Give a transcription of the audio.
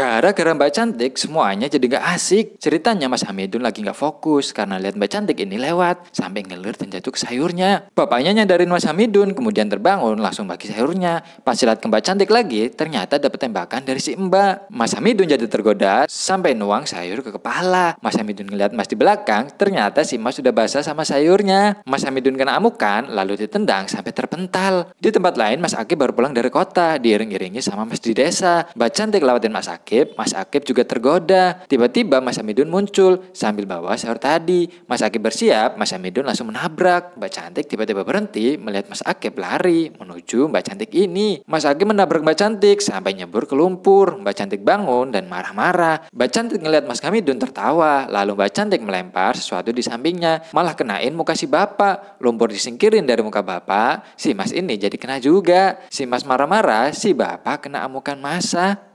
Gara-gara Mbak Cantik, semuanya jadi nggak asik. Ceritanya Mas Hamidun lagi nggak fokus karena lihat Mbak Cantik ini lewat, sampai ngelir dan jatuh ke sayurnya. Bapaknya nyadarin Mas Hamidun, kemudian terbangun langsung bagi sayurnya. Pas lihat ke Mbak Cantik lagi, ternyata dapat tembakan dari si Mbak. Mas Hamidun jadi tergoda sampai nuang sayur ke kepala. Mas Hamidun ngeliat Mas di belakang, ternyata si Mas sudah basah sama sayurnya. Mas Hamidun kena amukan, lalu ditendang sampai terpental. Di tempat lain, Mas Aki baru pulang dari kota, diiring-iringi sama Mas di desa. Mbak Cantik lewatin Mas Aki Akib, Mas Akib juga tergoda. Tiba-tiba Mas Hamidun muncul sambil bawa sahur tadi. Mas Akib bersiap, Mas Hamidun langsung menabrak. Mbak Cantik tiba-tiba berhenti melihat Mas Akib lari menuju Mbak Cantik ini. Mas Akib menabrak Mbak Cantik sampai nyebur ke lumpur. Mbak Cantik bangun dan marah-marah. Mbak Cantik melihat Mas Hamidun tertawa. Lalu Mbak Cantik melempar sesuatu di sampingnya. Malah kenain muka si bapak. Lumpur disingkirin dari muka bapak. Si Mas ini jadi kena juga. Si Mas marah-marah, si bapak kena amukan masa.